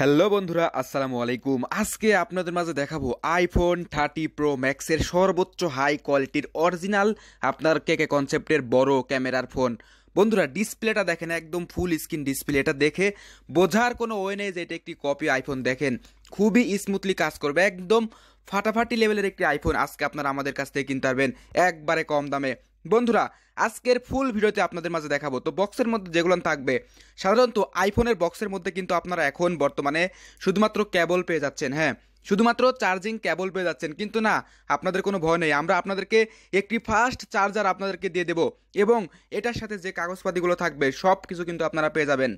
hello বন্ধুরা আসসালামু আলাইকুম আজকে আপনাদের মাঝে দেখাবো আইফোন থার্টি প্রো ম্যাক্সের সর্বোচ্চ হাই কোয়ালিটির অরিজিনাল আপনার কে কে কনসেপ্টের বড় ক্যামেরার ফোন বন্ধুরা ডিসপ্লেটা দেখেন একদম ফুল স্ক্রিন ডিসপ্লে এটা দেখে বোঝার কোনো ওয়ে নেই যে এটা একটি কপি আইফোন দেখেন খুবই স্মুথলি কাজ করবে একদম ফাটাফাটি লেভেলের একটি আইফোন আজকে আপনারা আমাদের কাছ থেকে কিনতে পারবেন একবারে কম দামে বন্ধুরা আজকের ফুল ভিডিওতে আপনাদের মাঝে দেখাবো তো বক্সের মধ্যে যেগুলো থাকবে সাধারণত আইফোনের বক্সের মধ্যে কিন্তু আপনারা এখন বর্তমানে শুধুমাত্র কেবল পেয়ে যাচ্ছেন হ্যাঁ শুধুমাত্র চার্জিং কেবল পেয়ে যাচ্ছেন কিন্তু না আপনাদের কোনো ভয় নেই আমরা আপনাদেরকে একটি ফাস্ট চার্জার আপনাদেরকে দিয়ে দেব এবং এটার সাথে যে কাগজপাতিগুলো থাকবে সব কিছু কিন্তু আপনারা পেয়ে যাবেন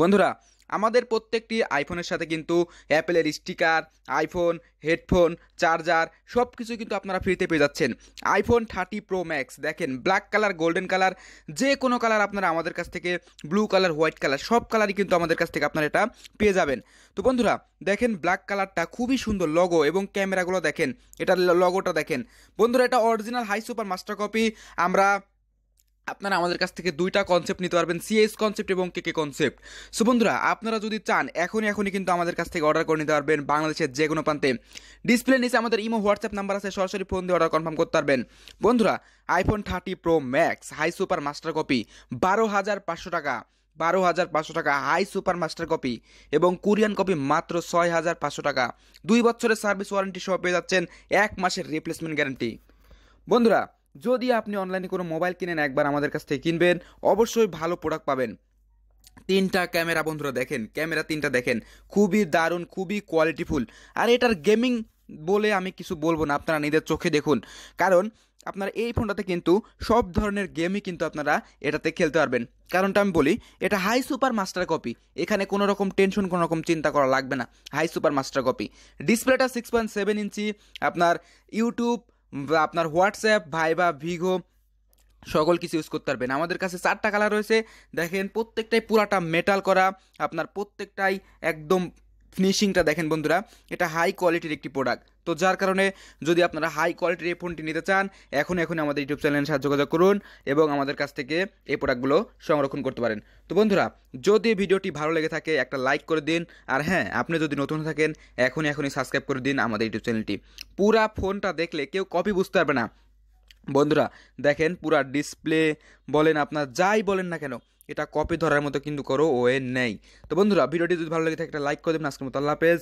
বন্ধুরা আমাদের প্রত্যেকটি আইফোনের সাথে কিন্তু অ্যাপেলের স্টিকার আইফোন হেডফোন চার্জার সব কিছু কিন্তু আপনারা ফ্রিতে পেয়ে যাচ্ছেন আইফোন থার্টি প্রো ম্যাক্স দেখেন ব্ল্যাক কালার গোল্ডেন কালার যে কোনো কালার আপনারা আমাদের কাছ থেকে ব্লু কালার হোয়াইট কালার সব কালারই কিন্তু আমাদের কাছ থেকে আপনারা এটা পেয়ে যাবেন তো বন্ধুরা দেখেন ব্ল্যাক কালারটা খুবই সুন্দর লগো এবং ক্যামেরাগুলো দেখেন এটার লগোটা দেখেন বন্ধুরা এটা original high super master copy আমরা আপনারা আমাদের কাছ থেকে দুইটা কনসেপ্ট নিতে পারবেন সিএস কনসেপ্ট এবং কে কে কনসেপ্ট সো বন্ধুরা আপনারা যদি চান এখনই এখনই কিন্তু আমাদের কাছ থেকে অর্ডার করে নিতে পারবেন বাংলাদেশের যে কোনো প্রান্তে ডিসপ্লে নিচে আমাদের ইমো হোয়াটসঅ্যাপ নাম্বার আছে সরাসরি ফোন দিয়ে অর্ডার কনফার্ম করতে পারবেন বন্ধুরা iPhone thirty pro max high super master copy বারো হাজার পাঁচশো টাকা বারো হাজার পাঁচশো টাকা হাই সুপার মাস্টার কপি এবং কোরিয়ান কপি মাত্র ছয় হাজার পাঁচশো টাকা দুই বছরের সার্ভিস ওয়ারেন্টি সহ পেয়ে যাচ্ছেন এক মাসের রিপ্লেসমেন্ট গ্যারান্টি বন্ধুরা যদি আপনি অনলাইনে কোনো মোবাইল কিনেন একবার আমাদের কাছ থেকে কিনবেন অবশ্যই ভালো প্রোডাক্ট পাবেন তিনটা ক্যামেরা বন্ধুরা দেখেন ক্যামেরা তিনটা দেখেন খুবই দারুণ খুবই কোয়ালিটিফুল আর এটার গেমিং বলে আমি কিছু বলবো না আপনারা নিজের চোখে দেখুন কারণ আপনার এই ফোনটাতে কিন্তু সব ধরনের গেমই কিন্তু আপনারা এটাতে খেলতে পারবেন কারণটা আমি বলি এটা হাই সুপার মাস্টার কপি এখানে কোনো রকম টেনশন কোনো রকম চিন্তা করা লাগবে না হাই সুপার মাস্টার কপি ডিসপ্লেটা সিক্স পয়েন্ট সেভেন ইঞ্চি আপনার ইউটিউব আপনার হোয়াটসঅ্যাপ ভাইবা ভিগো সকল কিছু ইউজ করতে পারবেন আমাদের কাছে চারটা কালার রয়েছে দেখেন প্রত্যেকটাই পুরাটা মেটাল করা আপনার প্রত্যেকটাই একদম ফিনিশিংটা দেখেন বন্ধুরা এটা হাই কোয়ালিটির একটি প্রোডাক্ট তো যার কারণে যদি আপনারা হাই কোয়ালিটির এই ফোনটি নিতে চান এখন এখন আমাদের ইউটিউব চ্যানেলে সাহায্য যোগাযোগ করুন এবং আমাদের কাছ থেকে এই প্রোডাক্টগুলো সংরক্ষণ করতে পারেন তো বন্ধুরা যদি ভিডিওটি ভালো লেগে থাকে একটা লাইক করে দিন আর হ্যাঁ আপনি যদি নতুন থাকেন এখনই এখনই সাবস্ক্রাইব করে দিন আমাদের ইউটিউব চ্যানেলটি পুরা ফোনটা দেখলে কেউ কপি বুঝতে পারবে না বন্ধুরা দেখেন পুরা ডিসপ্লে বলেন আপনার যাই বলেন না কেন এটা কপি ধরার মতো কিন্তু করো ওয়ে নেই তো বন্ধুরা ভিডিওটি যদি ভালো লাগে থাকে একটা লাইক করে দেবেন আজকের মতো আল্লাহ হাফেজ